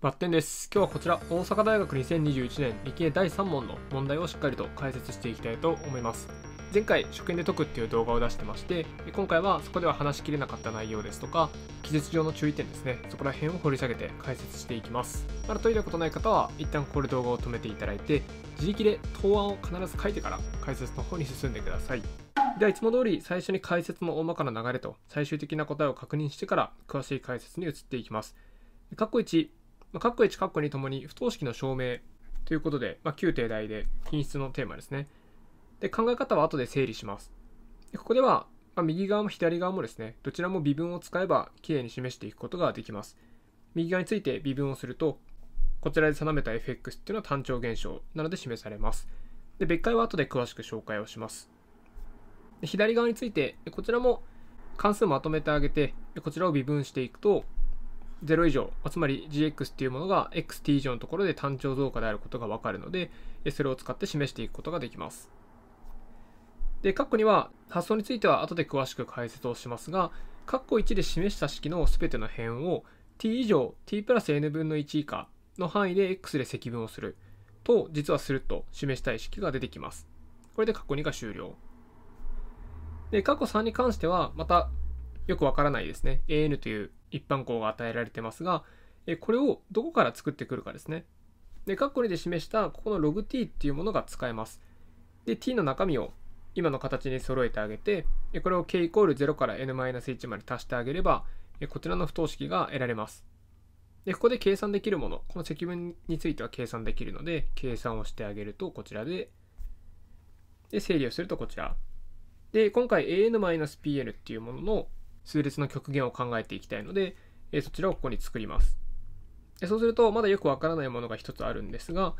バッテンです。今日はこちら、大阪大学2021年理系第3問の問題をしっかりと解説していきたいと思います。前回、初見で解くっていう動画を出してまして、今回はそこでは話しきれなかった内容ですとか、記述上の注意点ですね、そこら辺を掘り下げて解説していきます。まだ解いたことない方は、一旦これ動画を止めていただいて、自力で答案を必ず書いてから解説の方に進んでください。ではいつも通り最初に解説の大まかな流れと最終的な答えを確認してから詳しい解説に移っていきます。括弧1まあ、括弧1、ッコ2ともに不等式の証明ということで、まあ、旧定題で品質のテーマですね。で、考え方は後で整理します。でここでは、まあ、右側も左側もですね、どちらも微分を使えばきれいに示していくことができます。右側について微分をすると、こちらで定めた fx っていうのは単調現象なので示されます。で、別解は後で詳しく紹介をします。で左側について、こちらも関数まとめてあげて、こちらを微分していくと、0以上、つまり GX っていうものが XT 以上のところで単調増加であることがわかるので、それを使って示していくことができます。で、括弧には発想については後で詳しく解説をしますが、括弧1で示した式のすべての辺を t 以上 t プラス n 分の1以下の範囲で x で積分をすると、実はすると示したい式が出てきます。これで括弧2が終了。で、括弧3に関しては、またよくわからないですね。an という一般項が与えられてますが、えこれをどこから作ってくるかですね。で、カッコ2で示したここの log t っていうものが使えます。で、t の中身を今の形に揃えてあげて、これを k イコール0から n-1 まで足してあげれば、こちらの不等式が得られます。で、ここで計算できるもの、この積分については計算できるので、計算をしてあげるとこちらで、で、整理をするとこちら。で、今回 an-pl っていうものの数列の極限を考えていきたいので、えそちらをここに作ります。そうすると、まだよくわからないものが一つあるんですが、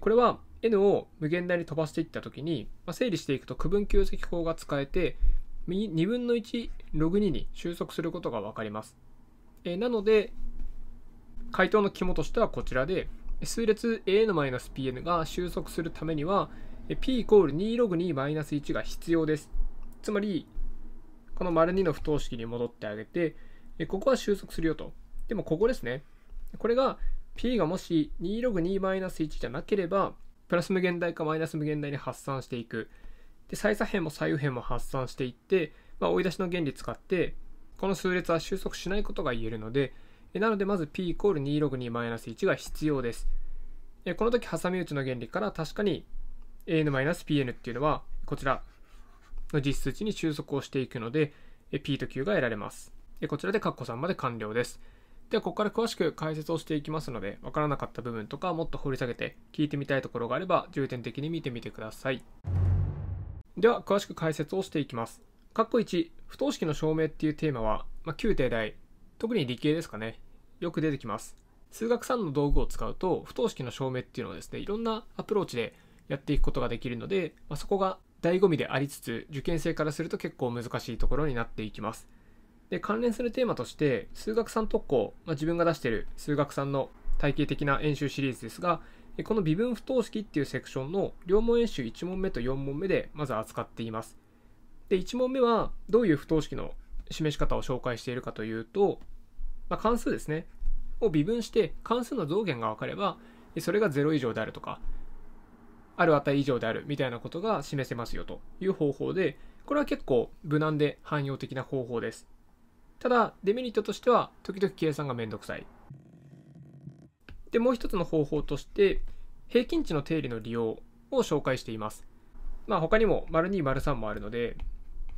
これは n を無限大に飛ばしていったときに、ま整理していくと区分旧積法が使えて、2分の1ログ2に収束することがわかります。えなので、回答の肝としてはこちらで、数列 a の -pn が収束するためには、p イコール2ログ2マイナス1が必要です。つまり、この丸2の不等式に戻ってあげて、ここは収束するよと。でもここですね。これが P がもし 2log2-1 じゃなければ、プラス無限大かマイナス無限大に発散していく。で、再左辺も左右辺も発散していって、まあ、追い出しの原理使って、この数列は収束しないことが言えるので、なのでまず P イコール2 l 2 1が必要です。この時、挟み撃ちの原理から確かに an-pn っていうのは、こちらの実数値に収束をしていくので、P と Q が得られます。こちらでカッコ3まで完了です。では、ここから詳しく解説をしていきますので、わからなかった部分とか、もっと掘り下げて聞いてみたいところがあれば、重点的に見てみてください。では、詳しく解説をしていきます。カッコ1、不等式の証明っていうテーマは、まあ、旧定大、特に理系ですかね、よく出てきます。数学3の道具を使うと、不等式の証明っていうのをですね、いろんなアプローチでやっていくことができるので、まあ、そこが醍醐味でありつつ受験生からすると結構難しいところになっていきます。で関連するテーマとして数学3特攻、まあ、自分が出している数学3の体系的な演習シリーズですがこの微分不等式っていうセクションの両問演習1問目と4問目でまず扱っています。で1問目はどういう不等式の示し方を紹介しているかというと、まあ、関数ですねを微分して関数の増減が分かればそれが0以上であるとかある値以上であるみたいなことが示せますよという方法で、これは結構無難で汎用的な方法です。ただ、デメリットとしては、時々計算がめんどくさい。で、もう一つの方法として、平均値の定理の利用を紹介しています。まあ、他にも、丸2 03もあるので、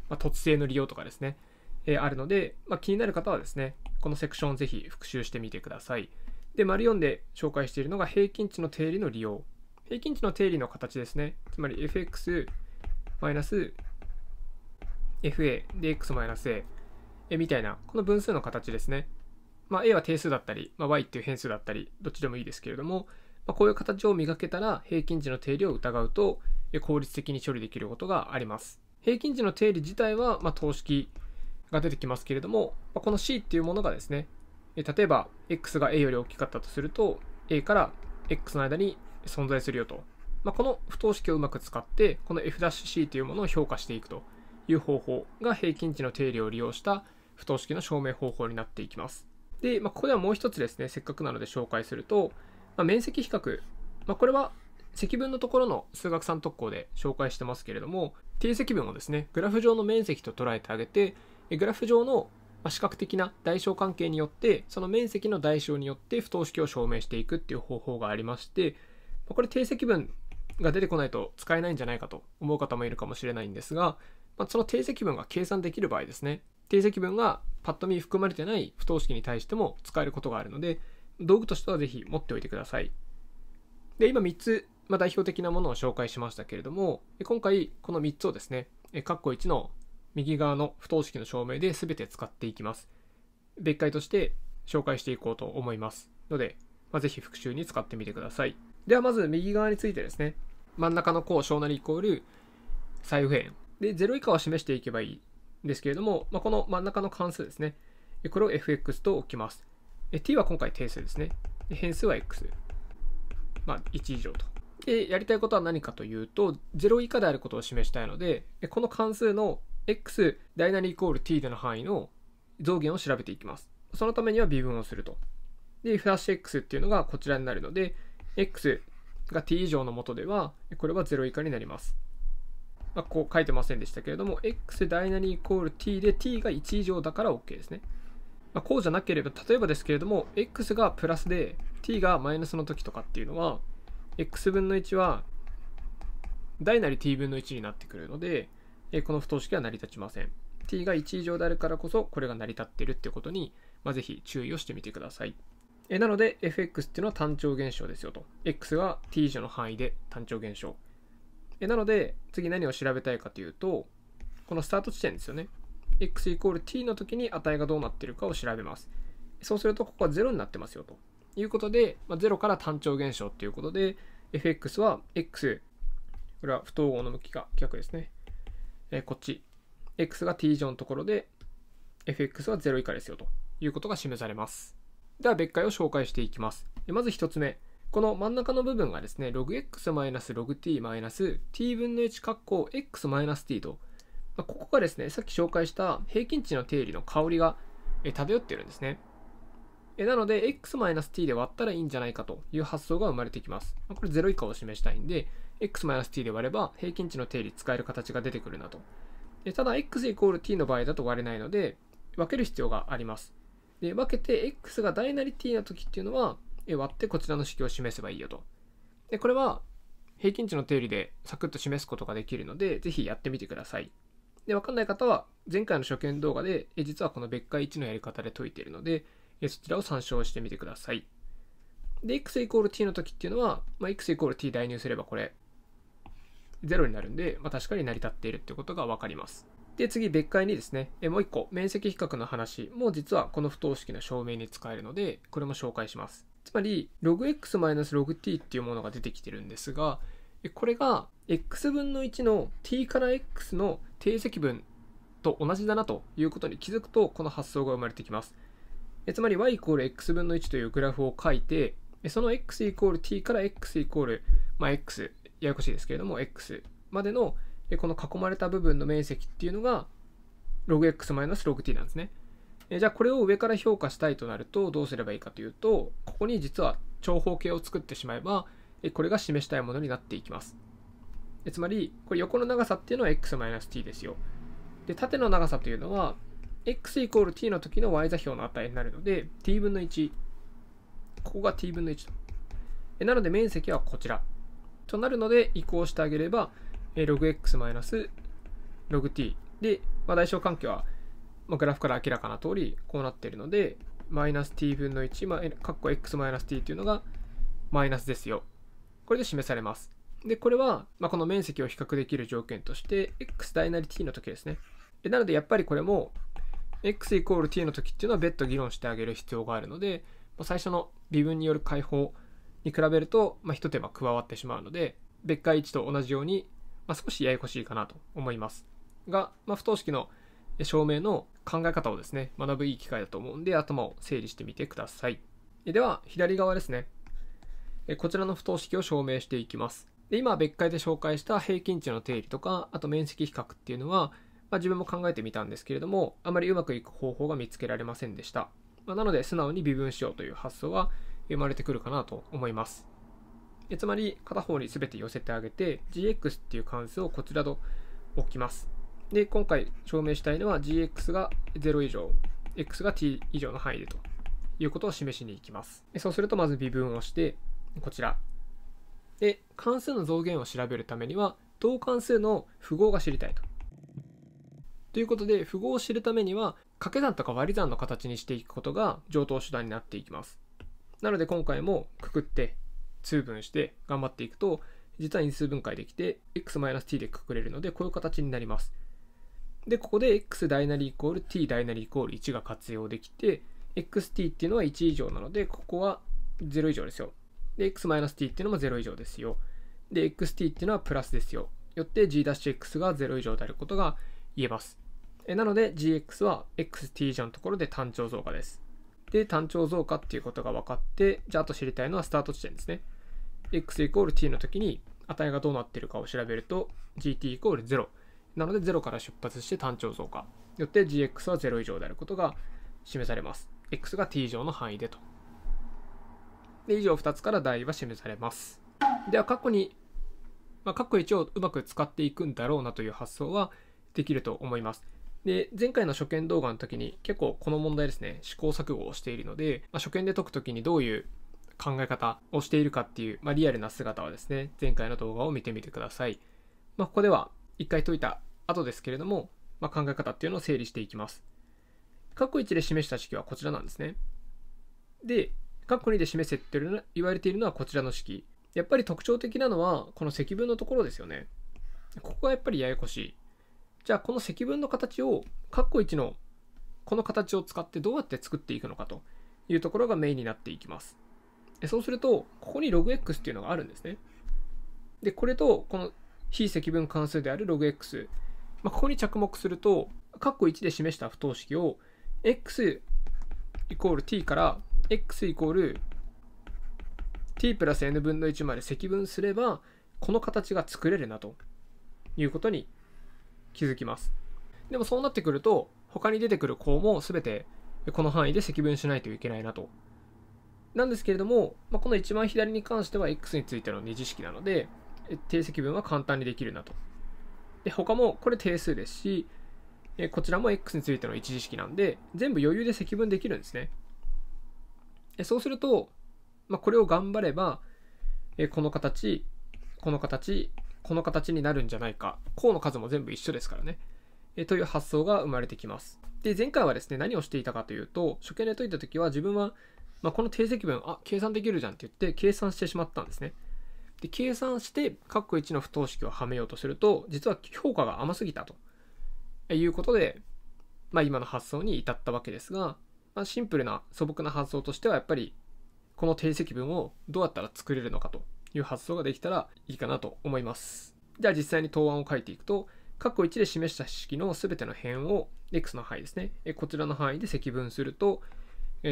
まあ、突性の利用とかですね、えー、あるので、まあ、気になる方はですね、このセクションぜひ復習してみてください。で、丸4で紹介しているのが平均値の定理の利用平均値の定理の形ですね。つまり fx fa で x a みたいな、この分数の形ですね。まあ、a は定数だったり、まあ、y っていう変数だったり、どっちでもいいですけれども、まあ、こういう形を磨けたら平均値の定理を疑うと効率的に処理できることがあります。平均値の定理自体は、まあ、等式が出てきますけれども、まこの c っていうものがですね、例えば x が a より大きかったとすると、a から x の間に存在するよと。まあ、この不等式をうまく使って、この F'C というものを評価していくという方法が平均値の定理を利用した不等式の証明方法になっていきます。で、まあ、ここではもう一つですね、せっかくなので紹介すると、まあ、面積比較。まあ、これは積分のところの数学3特攻で紹介してますけれども、定積分をですね、グラフ上の面積と捉えてあげて、グラフ上の視覚的な代償関係によって、その面積の代償によって不等式を証明していくっていう方法がありまして、これ定積分が出てこないと使えないんじゃないかと思う方もいるかもしれないんですが、まあ、その定積分が計算できる場合ですね定積分がパッと見含まれてない不等式に対しても使えることがあるので道具としては是非持っておいてくださいで今3つ、まあ、代表的なものを紹介しましたけれども今回この3つをですねッコ1の右側の不等式の証明で全て使っていきます別解として紹介していこうと思いますので、まあ、ぜ復習に使ってみてくださいではまず右側についてですね。真ん中の項小なりイコール左右辺。で、0以下を示していけばいいんですけれども、まあ、この真ん中の関数ですね。これを fx と置きます。t は今回定数ですね。で変数は x。まあ、1以上と。で、やりたいことは何かというと、0以下であることを示したいので、この関数の x 大なりイコール t での範囲の増減を調べていきます。そのためには微分をすると。で、フラッシュ x っていうのがこちらになるので、x が t 以上のもとでは、これは0以下になります。まあ、こう書いてませんでしたけれども、x 大なりイコール t で t が1以上だから OK ですね。まあ、こうじゃなければ、例えばですけれども、x がプラスで t がマイナスの時とかっていうのは、x 分の1は大なり t 分の1になってくるので、この不等式は成り立ちません。t が1以上であるからこそ、これが成り立ってるってことに、まあ、ぜひ注意をしてみてください。えなので fx っていうのは単調現象ですよと。x が t 乗の範囲で単調現象。えなので次何を調べたいかというと、このスタート地点ですよね。x イコール t の時に値がどうなってるかを調べます。そうするとここは0になってますよということで、まあ、0から単調現象っていうことで fx は x これは不等号の向きが逆ですね。えこっち。x が t 乗のところで fx は0以下ですよということが示されます。では別解を紹介していきます。まず1つ目。この真ん中の部分がですね、logx-logt-t 分の1括弧 x-t と、まあ、ここがですね、さっき紹介した平均値の定理の香りが漂ってるんですね。なので、x-t で割ったらいいんじゃないかという発想が生まれてきます。これ0以下を示したいんで、x-t で割れば平均値の定理使える形が出てくるなと。ただ、x イコール t の場合だと割れないので、分ける必要があります。で、分けて x がダイナリティな時っていうのは、割ってこちらの式を示せばいいよと。で、これは平均値の定理でサクッと示すことができるので、是非やってみてください。で、わかんない方は、前回の初見動画で、え実はこの別解1のやり方で解いているので、えそちらを参照してみてください。で、x イコール t の時っていうのは、まあ、x イコール t 代入すればこれ、0になるんで、まあ、確かに成り立っているってことがわかります。で、次、別解にですね、えもう一個、面積比較の話も実はこの不等式の証明に使えるので、これも紹介します。つまり、logx-logt っていうものが出てきてるんですが、これが x 分の1の t から x の定積分と同じだなということに気づくと、この発想が生まれてきます。つまり y イコール x 分の1というグラフを書いて、その x イコール t から x イコール、まあ、x、ややこしいですけれども、x までので、この囲まれた部分の面積っていうのが、ログ x マイナスログ t なんですね。えじゃあこれを上から評価したいとなるとどうすればいいかというと、ここに実は長方形を作ってしまえば、えこれが示したいものになっていきます。えつまり、これ横の長さっていうのは x-t マイナスですよ。で、縦の長さというのは、x イコール t の時の y 座標の値になるので、t 分の1。ここが t 分の1と。なので面積はこちら。となるので移行してあげれば、logx-log_t で、まあ、代償関係は、まあ、グラフから明らかな通りこうなっているので、マイナス t 分の1、まあ、かっこ x マイナス t というのがマイナスですよ。これで示されます。で、これは、まあ、この面積を比較できる条件として、x 大なり t の時ですね。なので、やっぱりこれも、x イコール t の時っていうのは別途議論してあげる必要があるので、まあ、最初の微分による解放に比べると、まあ、一手間加わってしまうので、別解1と同じように、まあ、少しややこしいかなと思います。が、まあ、不等式の証明の考え方をですね、学ぶいい機会だと思うんで、頭を整理してみてください。では、左側ですね。こちらの不等式を証明していきます。で今、別解で紹介した平均値の定理とか、あと面積比較っていうのは、まあ、自分も考えてみたんですけれども、あまりうまくいく方法が見つけられませんでした。まあ、なので、素直に微分しようという発想は生まれてくるかなと思います。えつまり片方に全て寄せてあげて gx っていう関数をこちらと置きます。で、今回証明したいのは gx が0以上、x が t 以上の範囲でということを示しに行きます。そうするとまず微分をして、こちら。で、関数の増減を調べるためには、同関数の符号が知りたいと。ということで、符号を知るためには、掛け算とか割り算の形にしていくことが上等手段になっていきます。なので今回もくくって通分して頑張っていくと、実は因数分解できて、x-t で隠れるので、こういう形になります。で、ここで x 大なりイコール t 大なりイコール1が活用できて、xt っていうのは1以上なので、ここは0以上ですよ。で、x-t っていうのも0以上ですよ。で、xt っていうのはプラスですよ。よって g'x が0以上であることが言えます。えなので gx は xt 以上のところで単調増加です。で、単調増加っていうことが分かって、じゃああと知りたいのはスタート地点ですね。x イコール t の時に値がどうなってるかを調べると gt イコール0なので0から出発して単調増加よって gx は0以上であることが示されます x が t 以上の範囲でとで以上2つから代は示されますでは過去に、まあ、過去1をうまく使っていくんだろうなという発想はできると思いますで前回の初見動画の時に結構この問題ですね試行錯誤をしているので、まあ、初見で解く時にどういう考え方をしているかっていう、まあ、リアルな姿はですね、前回の動画を見てみてください。まあ、ここでは一回解いた後ですけれども、まあ、考え方っていうのを整理していきます。括弧1で示した式はこちらなんですね。で、括弧2で示せって言われているのはこちらの式。やっぱり特徴的なのはこの積分のところですよね。ここがやっぱりややこしい。じゃあこの積分の形を括弧1のこの形を使ってどうやって作っていくのかというところがメインになっていきます。そうすると、ここにログ x っていうのがあるんですね。で、これと、この非積分関数であるログ x まあ、ここに着目すると、括弧1で示した不等式を、x イコール t から x イコール t プラス n 分の1まで積分すれば、この形が作れるなということに気づきます。でもそうなってくると、他に出てくる項も全てこの範囲で積分しないといけないなとなんですけれども、まあ、この一番左に関しては X についての二次式なので、定積分は簡単にできるなと。で、他もこれ定数ですし、こちらも X についての一次式なんで、全部余裕で積分できるんですね。そうすると、まあ、これを頑張れば、この形、この形、この形になるんじゃないか。項の数も全部一緒ですからね。という発想が生まれてきます。で、前回はですね、何をしていたかというと、初見で解いた時は自分はまあ、この定積分、あ、計算できるじゃんって言って計算してしまったんですね。で、計算して、カッコ1の不等式をはめようとすると、実は評価が甘すぎたということで、まあ、今の発想に至ったわけですが、まあ、シンプルな素朴な発想としては、やっぱり、この定積分をどうやったら作れるのかという発想ができたらいいかなと思います。じゃあ実際に答案を書いていくと、括弧1で示した式の全ての辺を x の範囲ですね。こちらの範囲で積分すると、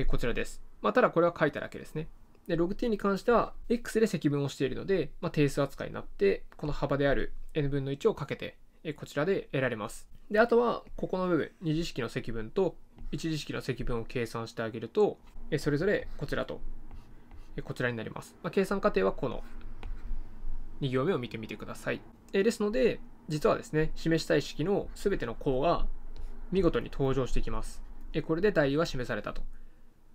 こちらです。まあ、ただこれは書いただけですね。で、l t に関しては、x で積分をしているので、まあ、定数扱いになって、この幅である n 分の1をかけて、こちらで得られます。で、あとは、ここの部分、2次式の積分と1次式の積分を計算してあげると、それぞれこちらと、こちらになります。まあ、計算過程はこの2行目を見てみてください。ですので、実はですね、示したい式の全ての項が見事に登場してきます。これで代は示されたと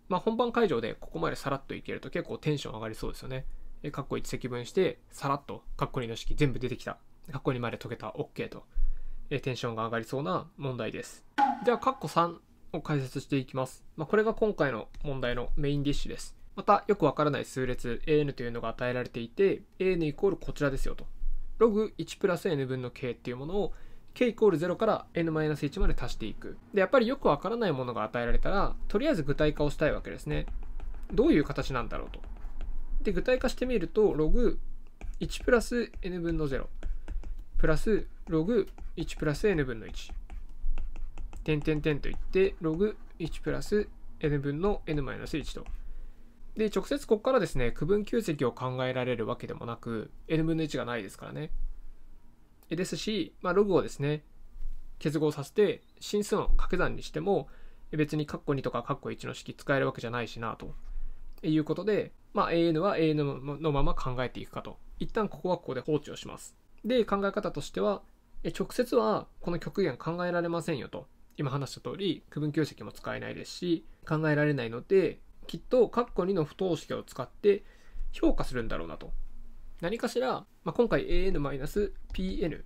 まあ、本番会場でここまでさらっといけると結構テンション上がりそうですよね。えかっこ1積分して、さらっと、かっこ2の式全部出てきた。かっこ2まで解けた。OK と。えテンションが上がりそうな問題です。では、かっこ3を解説していきます。まあ、これが今回の問題のメインディッシュです。また、よくわからない数列 an というのが与えられていて、an イコールこちらですよと。ログ1プラス n 分の k っていうものを k 0から n-1 まで足していく。で、やっぱりよくわからないものが与えられたら、とりあえず具体化をしたいわけですね。どういう形なんだろうと。で、具体化してみると、ログ1プラス n 分の0、プラスログ1プラス n 分の1、点点点といって、ログ1プラス n 分の n マイナス1と。で、直接ここからですね、区分旧積を考えられるわけでもなく、n 分の1がないですからね。ですし、まあ、ログをですね、結合させて進数の掛け算にしても、別にカッコ2とかカッコ1の式使えるわけじゃないしな、ということで、まあ、AN は AN のまま考えていくかと。一旦ここはここで放置をします。で、考え方としては、直接はこの極限考えられませんよと。今話した通り、区分形式も使えないですし、考えられないので、きっと、カッコ2の不等式を使って評価するんだろうなと何かしら、まあ、今回 an-pn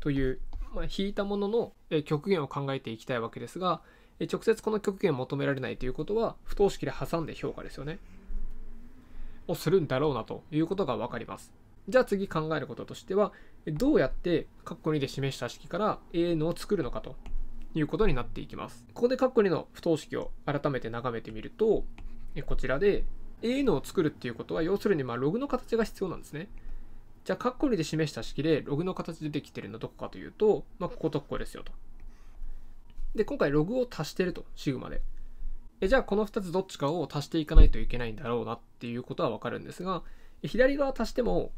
という、まあ、引いたものの極限を考えていきたいわけですが、直接この極限を求められないということは、不等式で挟んで評価ですよね。をするんだろうなということが分かります。じゃあ次考えることとしては、どうやって括弧2で示した式から an を作るのかということになっていきます。ここで括弧2の不等式を改めて眺めてみると、こちらで A のを作るっていうことは、要するにまログの形が必要なんですね。じゃあ、カッコリで示した式でログの形出てきてるのどこかというと、まあ、こことここですよと。で、今回ログを足してると、シグマで。えじゃあ、この2つどっちかを足していかないといけないんだろうなっていうことはわかるんですが、左側足しても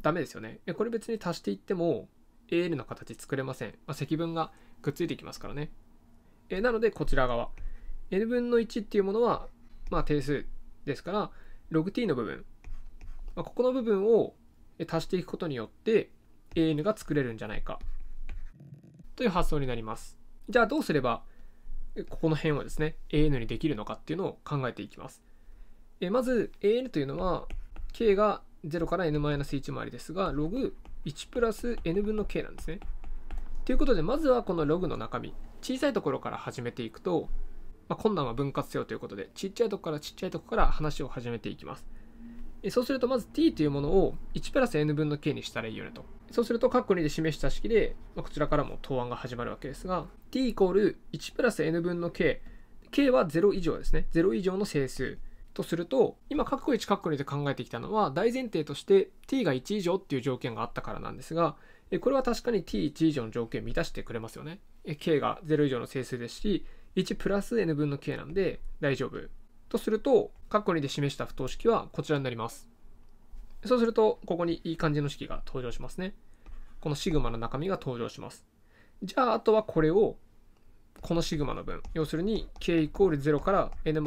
ダメですよね。これ別に足していっても AL の形作れません。まあ、積分がくっついてきますからね。えなので、こちら側。n 分の1っていうものは、まあ、定数ですから、ログ t の部分、まあ、ここの部分を足していくことによって AN が作れるんじゃないかという発想になります。じゃあどうすればここの辺をですね AN にできるのかっていうのを考えていきます。えまず AN というのは k が0から n-1 ありですが log1 プラス n 分の k なんですね。ということでまずはこのログの中身小さいところから始めていくとまあ、困難は分割せよということで、ちっちゃいとこからちっちゃいとこから話を始めていきます。そうすると、まず t というものを1プラス n 分の k にしたらいいよねと。そうすると、カッコ2で示した式で、まあ、こちらからも答案が始まるわけですが、t イコール1プラス n 分の k、k は0以上ですね。0以上の整数。とすると、今、カッコ1、カッコ2で考えてきたのは、大前提として t が1以上っていう条件があったからなんですが、これは確かに t1 以上の条件を満たしてくれますよね。k が0以上の整数ですし、1プラス n 分の k なんで大丈夫。とすると、括弧2で示した不等式はこちらになります。そうすると、ここにいい感じの式が登場しますね。このシグマの中身が登場します。じゃあ、あとはこれを、このシグマの分、要するに k イコール0から n-1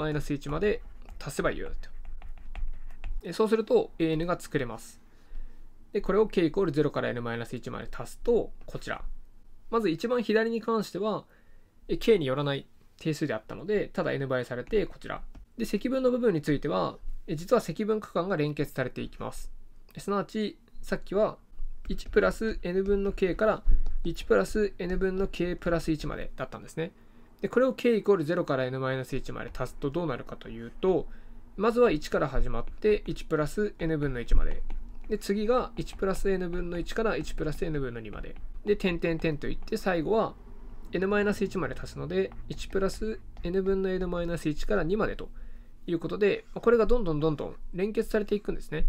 まで足せばいいよと。そうすると an が作れます。で、これを k イコール0から n-1 まで足すと、こちら。まず一番左に関しては、k によらない定数であったので、ただ N 倍されてこちら。で、積分の部分については、実は積分区間が連結されていきます。すなわち、さっきは1プラス n 分の k から1プラス n 分の k プラス1までだったんですね。で、これを k イコール0から n マイナス1まで足すとどうなるかというと、まずは1から始まって1プラス n 分の1まで。で、次が1プラス n 分の1から1プラス n 分の2まで。で、点点点といって最後は n-1 まで足すので、1プラス n 分の n-1 から2までということで、これがどんどんどんどん連結されていくんですね。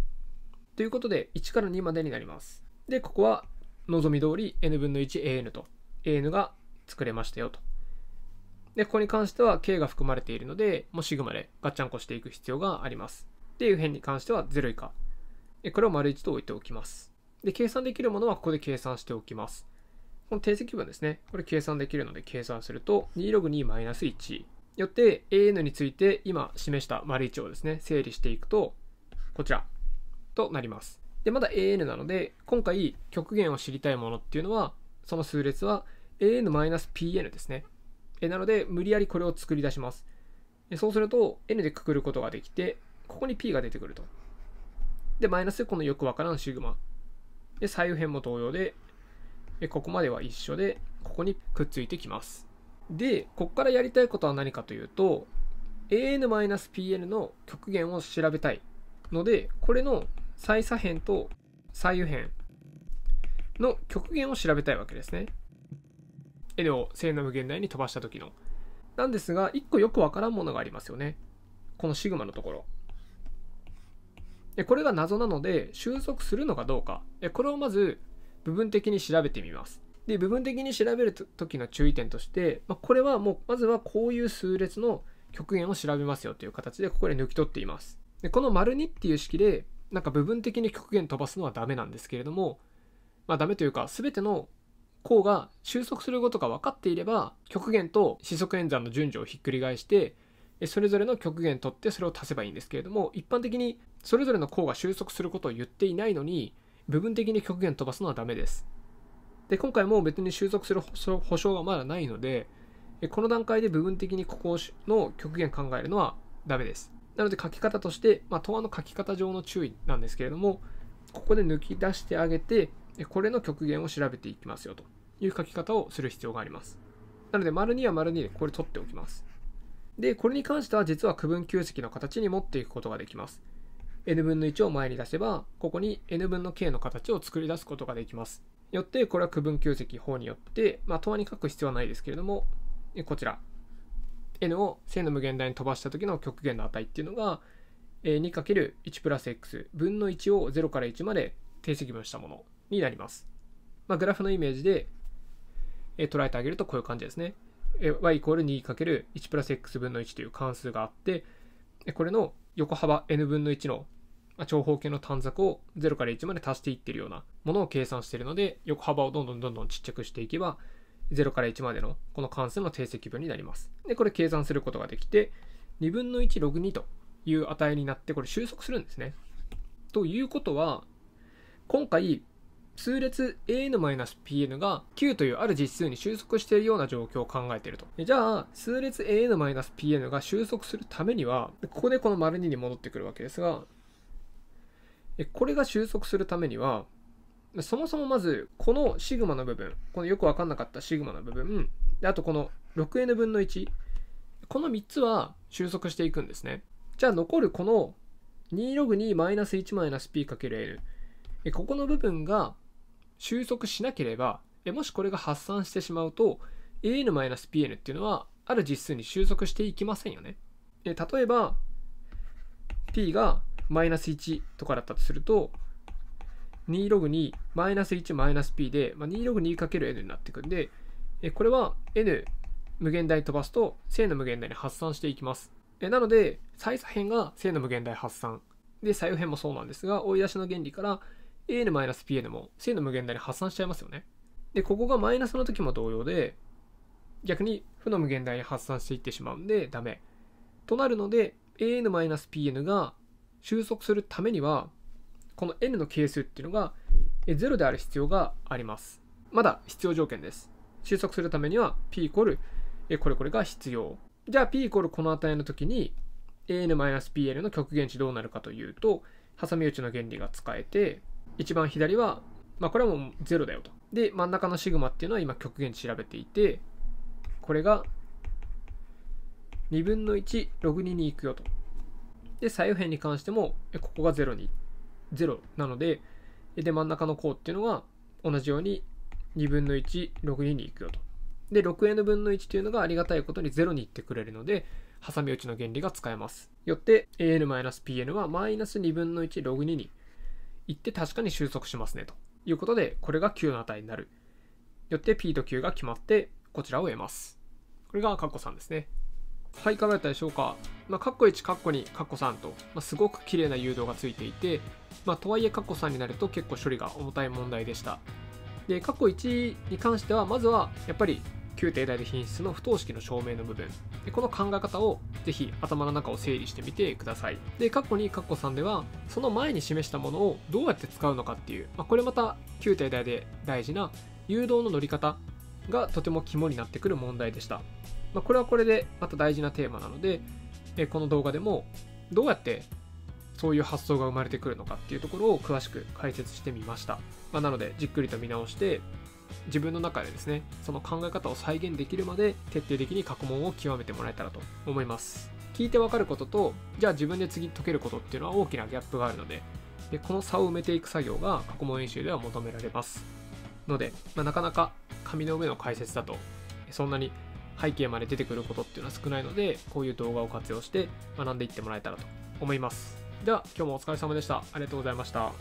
ということで、1から2までになります。で、ここは望み通り n 分の 1an と an が作れましたよと。で、ここに関しては k が含まれているので、もうシグマでガッチャンコしていく必要があります。で、右辺に関しては0以下。これを丸1と置いておきます。で、計算できるものはここで計算しておきます。この定積分ですね。これ計算できるので計算すると、2log2-1 よって AN について今示した丸1をですね、整理していくと、こちらとなります。で、まだ AN なので、今回極限を知りたいものっていうのは、その数列は AN-PN ですね。えなので、無理やりこれを作り出します。そうすると、N でくくることができて、ここに P が出てくると。で、マイナスこのよくわからんシグマ。で、左右辺も同様で、ここまでは一緒で、ここにくっついてきます。で、ここからやりたいことは何かというと、an-pn の極限を調べたいので、これの最左辺と左右辺の極限を調べたいわけですね。n を正の無限大に飛ばした時の。なんですが、1個よくわからんものがありますよね。このシグマのところ。これが謎なので、収束するのかどうか。これをまず部分的に調べてみます。で、部分的に調べる時の注意点として、まあ、これはもう、まずはこういう数列の極限を調べますよという形で、ここで抜き取っています。で、この丸2っていう式で、なんか部分的に極限飛ばすのはダメなんですけれども、まあダメというか、全ての項が収束することが分かっていれば、極限と四則演算の順序をひっくり返して、それぞれの極限取ってそれを足せばいいんですけれども、一般的にそれぞれの項が収束することを言っていないのに、部分的に極限飛ばすのはダメです。で、今回も別に収束する保証がまだないので、この段階で部分的にここの極限考えるのはダメです。なので書き方として、まあ、答案の書き方上の注意なんですけれども、ここで抜き出してあげて、これの極限を調べていきますよという書き方をする必要があります。なので、丸2は丸2でこれ取っておきます。で、これに関しては実は区分球積の形に持っていくことができます。n 分の1を前に出せば、ここに n 分の k の形を作り出すことができます。よって、これは区分球積法によって、まあ、わに書く必要はないですけれども、こちら、n を正の無限大に飛ばした時の極限の値っていうのが、2×1 プラス x 分の1を0から1まで定積分したものになります。まあ、グラフのイメージで捉えてあげるとこういう感じですね。y イコール 2×1 プラス x 分の1という関数があって、これの横幅 n 分の1のまあ、長方形の短冊を0から1まで足していってるようなものを計算しているので、横幅をどんどんどんどんちっちゃくしていけば、0から1までのこの関数の定積分になります。で、これ計算することができて、2分の1ログ2という値になって、これ収束するんですね。ということは、今回、数列 an-pn が9というある実数に収束しているような状況を考えていると。じゃあ、数列 an-pn が収束するためには、ここでこの丸 ② に戻ってくるわけですが、でこれが収束するためにはそもそもまずこのシグマの部分このよく分かんなかったシグマの部分であとこの 6n 分の1この3つは収束していくんですねじゃあ残るこの 2log2-1-p×n ここの部分が収束しなければもしこれが発散してしまうと an-pn っていうのはある実数に収束していきませんよね例えば t がマイナス1とかだったとすると、2log2 マイナス1マイナス p で、まあ、2log2×n になっていくんで、えこれは n 無限大飛ばすと正の無限大に発散していきます。えなので、最左辺が正の無限大発散。で、左右辺もそうなんですが、追い出しの原理から an-pn も正の無限大に発散しちゃいますよね。で、ここがマイナスの時も同様で、逆に負の無限大に発散していってしまうんでダメ。となるので、an-pn が収束するためには、この n の係数っていうのが0である必要があります。まだ必要条件です。収束するためには p イコールこれこれが必要。じゃあ p イコールこの値の時に an-pl の極限値どうなるかというと、挟み撃ちの原理が使えて、一番左は、まあこれはもう0だよと。で、真ん中のシグマっていうのは今極限値調べていて、これが2分の1ログ2に行くよと。で、左右辺に関しても、ここが0に、0なので、で、真ん中の項っていうのは同じように2分の1ログ2に行くよと。で、6n 分の1というのがありがたいことに0に行ってくれるので、挟み撃ちの原理が使えます。よって、an-pn はマイナス2分の1ログ2に行って確かに収束しますねということで、これが q の値になる。よって p と q が決まって、こちらを得ます。これが括弧3ですね。はい、いかがだったでしょうか。まあ、カッコ1、カッコ2、カッコ3と、まあ、すごく綺麗な誘導がついていて、まあ、とはいえカッコ3になると結構処理が重たい問題でした。で、カッコ1に関しては、まずはやっぱり旧体大で品質の不等式の証明の部分でこの考え方をぜひ頭の中を整理してみてくださいで括弧2ッコ3ではその前に示したものをどうやって使うのかっていう、まあ、これまた旧体大で大事な誘導の乗り方がとても肝になってくる問題でしたまあ、これはこれでまた大事なテーマなので、えこの動画でもどうやってそういう発想が生まれてくるのかっていうところを詳しく解説してみました、まあ、なのでじっくりと見直して自分の中でですねその考え方を再現できるまで徹底的に過去問を極めてもらえたらと思います聞いてわかることとじゃあ自分で次解けることっていうのは大きなギャップがあるのででこの差を埋めていく作業が過去問演習では求められますので、まあ、なかなか紙の上の解説だとそんなに背景まで出てくることっていうのは少ないのでこういう動画を活用して学んでいってもらえたらと思いますでは今日もお疲れ様でしたありがとうございました